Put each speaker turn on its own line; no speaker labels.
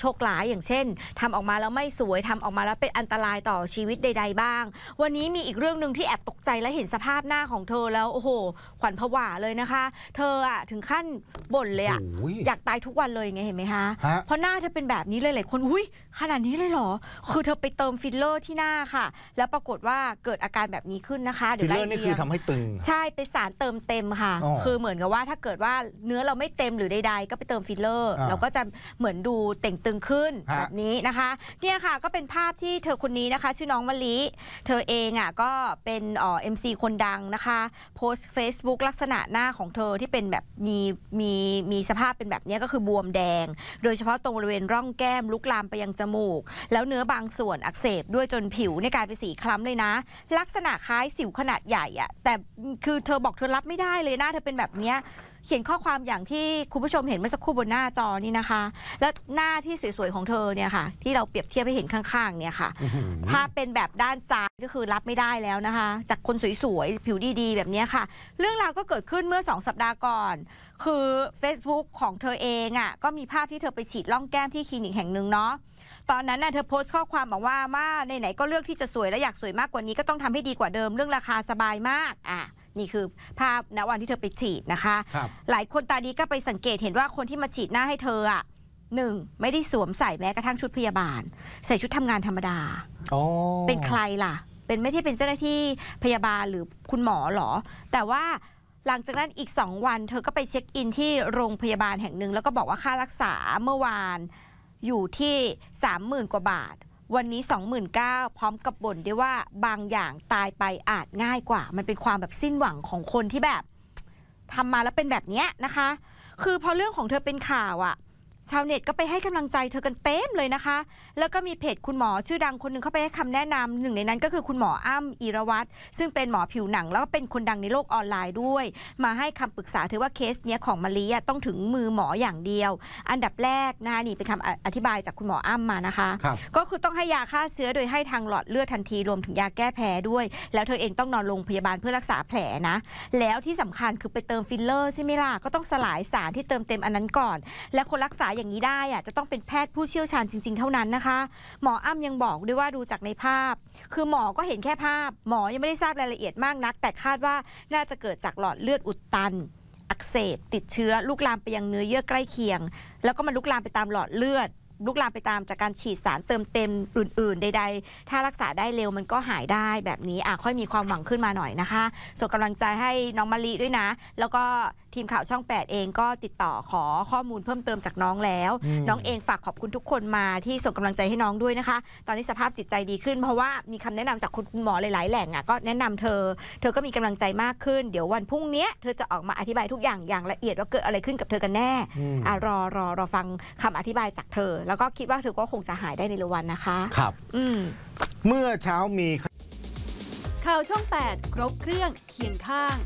โชคร้ายอย่างเช่น ทำออกมาแล้วไม่สวยทำออกมาแล้วเป็นอันตรายต่อชีวิตใด ๆ บ้าง วันนี้มีอีกเรื่องหนึ่งที่แอบตกใจและเห็นสภาพหน้าของเธอแล้วโอ้โหขวัญผวาเลยนะคะเธออะถึงขั้นบ่นเลยอะอยากตายทุกวันเลยไงเห็นไหมคะเพราะหน้าเธอเป็นแบบนี้เลยหลายคนอุ้ยขนาดนี้เลยเหรอ คือเธอไปเติมฟิลเลอร์ที่หน้าค่ะ แล้วปรากฏว่าเกิดอาการแบบนี้ขึ้นนะคะฟิลเลอร์นี่คือทำให้ตึงใช่ไปสารเติมเต็มค่ะ คือเหมือนกับว่าถ้าเกิดว่าเนื้อเราไม่เต็มหรือใด ๆ ก็ไปเติมฟิลเลอร์ เราก็จะเหมือนดูเต่งตึึงขึ้นแบบนี้นะคะเนี่ยค่ะก็เป็นภาพที่เธอคนนี้นะคะชื่อน้องมะลิเธอเองอ่ะก็เป็นเออ็มซีคนดังนะคะ โพสต์ Facebook ลักษณะหน้าของเธอที่เป็นแบบมีมีมีสภาพเป็นแบบนี้ก็คือบวมแดง โดยเฉพาะตรงบริเวณร่องแก้มลุกลามไปยังจมูก แล้วเนื้อบางส่วนอักเสบด้วยจนผิวในกลายเป็นสีคล้ำเลยนะ ลักษณะคล้ายสิวขนาดใหญ่อะแต่คือเธอบอกเธอรับไม่ได้เลยนะเธอเป็นแบบเนี้ยเขียนข้อความอย่างที่คุณผู้ชมเห็นเมื่อสักครู่บนหน้าจอนี่นะคะ และหน้าที่สวยๆของเธอเนี่ยค่ะ ที่เราเปรียบเทียบให้เห็นข้างๆเนี่ยค่ะถ้าเป็นแบบด้านซ้ายก็คือรับไม่ได้แล้วนะคะ จากคนสวยๆผิวดี ๆ แบบนี้ค่ะ เรื่องราวก็เกิดขึ้นเมื่อ 2 สัปดาห์ก่อนคือ Facebook ของเธอเองอะ่ะก็มีภาพที่เธอไปฉีดล่องแก้มที่คลินิกแห่งหนึ่งเนาะตอนนั้นน่ะเธอโพสต์ข้อความบอกว่ามาไหนๆก็เลือกที่จะสวยและอยากสวยมากกว่านี้ ก็ต้องทำให้ดีกว่าเดิมเรื่องราคาสบายมากอ่ะนี่คือภาพณวันที่เธอไปฉีดนะคะ หลายคนตาดีก็ไปสังเกตเห็นว่าคนที่มาฉีดหน้าให้เธออ่ะหนึ่งไม่ได้สวมใส่แม้กระทั่งชุดพยาบาล ใส่ชุดทำงานธรรมดา เป็นใครล่ะ เป็นไม่ใช่เป็นเจ้าหน้าที่พยาบาลหรือคุณหมอหรอ แต่ว่าหลังจากนั้นอีกสองวันเธอก็ไปเช็คอินที่โรงพยาบาลแห่งหนึ่งแล้วก็บอกว่าค่ารักษาเมื่อวานอยู่ที่สามหมื่นกว่าบาทวันนี้ 2 9งหมพร้อมกับบ่นด้วยว่าบางอย่างตายไปอาจง่ายกว่า มันเป็นความแบบสิ้นหวังของคนที่แบบทำมาแล้วเป็นแบบเนี้ยนะคะ คือพอเรื่องของเธอเป็นข่าวอะ่ะชาวเน็ตก็ไปให้กำลังใจเธอกันเต็มเลยนะคะ แล้วก็มีเพจคุณหมอชื่อดังคนนึงเข้าไปให้คำแนะนำหนึ่งในนั้น ก็คือคุณหมออ้ำอีรวัตรซึ่งเป็นหมอผิวหนังแล้วก็เป็นคนดังในโลกออนไลน์ด้วย มาให้คำปรึกษาเธอว่าเคสเนี้ยของมาลีต้องถึงมือหมออย่างเดียว อันดับแรกนะะนี่เป็นคำอธิบายจากคุณหมออ้ำมานะคะ ก็คือต้องให้ยาฆ่าเชื้อโดยให้ทางหลอดเลือดทันทีรวมถึงยาแก้แพ้ด้วย แล้วเธอเองต้องนอนโรงพยาบาลเพื่อรักษาแผลนะแล้วที่สำคัญคือไปเติมฟิลเลอร์ใช่ไหมล่ะก็ต้องสลายสารที่เติมเต็มอันนั้นก่อน และคนรักษาอย่างนี้ได้อะจะต้องเป็นแพทย์ผู้เชี่ยวชาญจริงๆ เท่านั้นนะคะ หมออ้ำยังบอกด้วยว่าดูจากในภาพ คือหมอก็เห็นแค่ภาพหมอยังไม่ได้ทราบรายละเอียดมากนัก แต่คาดว่าน่าจะเกิดจากหลอดเลือดอุดตัน อักเสบติดเชื้อลุกลามไปยังเนื้อเยื่อใกล้เคียง แล้วก็มันลุกลามไปตามหลอดเลือด ลุกลามไปตามจากการฉีดสารเติมเต็มอื่นๆ ใด ๆ ถ้ารักษาได้เร็วมันก็หายได้แบบนี้อ่ะค่อยมีความหวังขึ้นมาหน่อยนะคะ ส่งกำลังใจให้น้องมะลิด้วยนะ แล้วก็ทีมข่าวช่อง 8 เองก็ติดต่อขอข้อมูลเพิ่มเติมจากน้องแล้ว น้องเองฝากขอบคุณทุกคนมาที่ส่งกำลังใจให้น้องด้วยนะคะ ตอนนี้สภาพจิตใจดีขึ้น เพราะว่ามีคำแนะนำจากคุณหมอหลายๆ แหล่งอ่ะ ก็แนะนำเธอ เธอก็มีกำลังใจมากขึ้นเดี๋ยววันพรุ่งนี้เธอจะออกมาอธิบายทุกอย่างอย่างละเอียดว่าเกิดอะไรขึ้นกับเธอกันแน่อ่รอรอรอฟังคำอธิบายจากเธอ แล้วก็คิดว่าเธอก็คงจะหายได้ในเร็ววันนะคะ ครับ อืเมื่อเช้ามีข่าวช่อง 8 ครบเครื่องเคียงข้าง